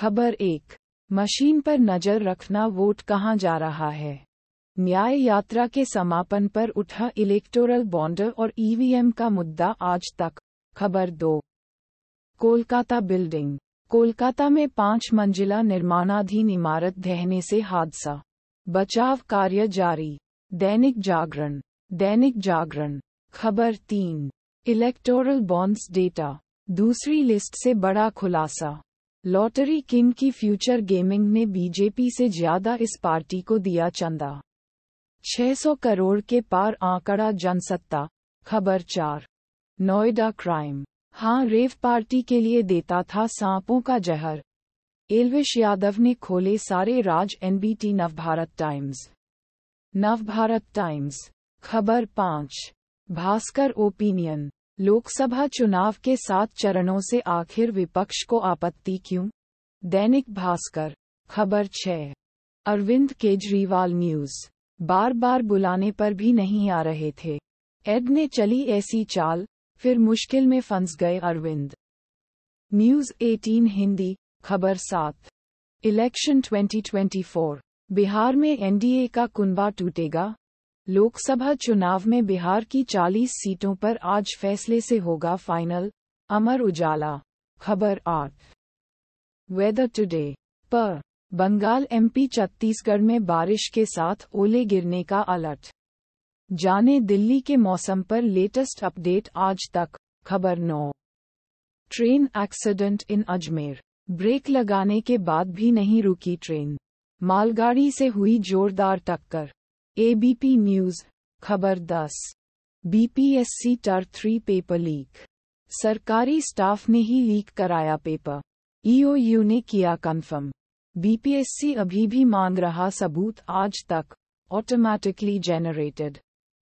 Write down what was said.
खबर एक मशीन पर नजर रखना वोट कहाँ जा रहा है न्याय यात्रा के समापन पर उठा इलेक्टोरल बॉन्ड और ईवीएम का मुद्दा आज तक खबर दो कोलकाता बिल्डिंग कोलकाता में पांच मंजिला निर्माणाधीन इमारत ढहने से हादसा बचाव कार्य जारी दैनिक जागरण दैनिक जागरण खबर तीन इलेक्टोरल बॉन्ड्स डेटा दूसरी लिस्ट से बड़ा खुलासा लॉटरी किंग की फ्यूचर गेमिंग ने बीजेपी से ज्यादा इस पार्टी को दिया चंदा 600 करोड़ के पार आंकड़ा जनसत्ता खबर चार नोएडा क्राइम हां रेव पार्टी के लिए देता था सांपों का जहर एलविश यादव ने खोले सारे राज NBT Navbharat Times Navbharat Times खबर पांच भास्कर ओपिनियन लोकसभा चुनाव के सात चरणों से आखिर विपक्ष को आपत्ति क्यों दैनिक भास्कर खबर छः अरविंद केजरीवाल न्यूज बार बार बुलाने पर भी नहीं आ रहे थे एड ने चली ऐसी चाल फिर मुश्किल में फंस गए अरविंद न्यूज 18 हिंदी खबर सात इलेक्शन 2024 बिहार में एनडीए का कुनबा टूटेगा लोकसभा चुनाव में बिहार की 40 सीटों पर आज फैसले से होगा फाइनल अमर उजाला खबर आठ वेदर टुडे पर बंगाल एमपी छत्तीसगढ़ में बारिश के साथ ओले गिरने का अलर्ट जाने दिल्ली के मौसम पर लेटेस्ट अपडेट आज तक खबर नौ train accident in Ajmer brake लगाने के बाद भी नहीं रुकी ट्रेन मालगाड़ी से हुई जोरदार टक्कर एबीपी न्यूज खबर 10 बीपीएससी टर थ्री पेपर लीक सरकारी स्टाफ ने ही लीक कराया पेपर ईओयू e ने किया कंफर्म बीपीएससी अभी भी मांग रहा सबूत आज तक ऑटोमेटिकली जेनरेटेड